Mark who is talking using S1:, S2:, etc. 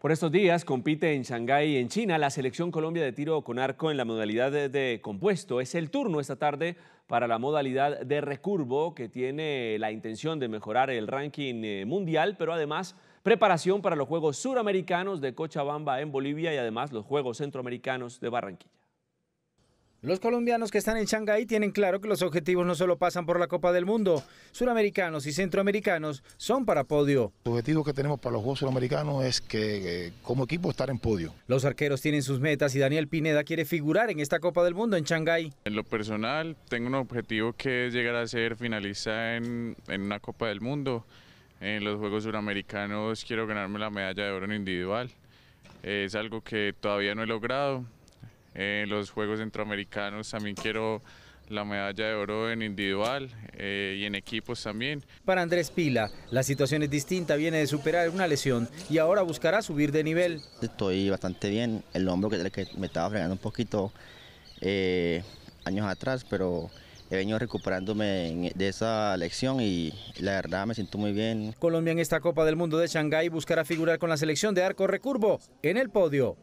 S1: Por estos días compite en Shanghái, en China, la selección Colombia de tiro con arco en la modalidad de, compuesto. Es el turno esta tarde para la modalidad de recurvo que tiene la intención de mejorar el ranking eh, mundial, pero además preparación para los Juegos Suramericanos de Cochabamba en Bolivia y además los Juegos Centroamericanos de Barranquilla.
S2: Los colombianos que están en Shanghái tienen claro que los objetivos no solo pasan por la Copa del Mundo, suramericanos y centroamericanos son para podio.
S1: El objetivo que tenemos para los Juegos Suramericanos es que
S2: eh, como equipo estar en podio. Los arqueros tienen sus metas y Daniel Pineda quiere figurar en esta Copa del
S3: Mundo en Shanghái. En lo personal tengo un objetivo que es llegar a ser finalista en, en una Copa del Mundo. En los Juegos Suramericanos quiero ganarme la medalla de oro individual. Es algo que todavía no he logrado en eh, los Juegos Centroamericanos también quiero la medalla de oro en individual eh, y en equipos también.
S2: Para Andrés Pila, la situación es distinta, viene de superar una lesión y ahora buscará subir
S4: de nivel. Estoy bastante bien, el hombro que, me estaba fregando un poquito eh, años atrás, pero he venido recuperándome de esa lesión y la verdad me siento muy bien. Colombia en esta Copa del Mundo de Shanghái buscará figurar con la selección de arco
S2: recurvo en el podio.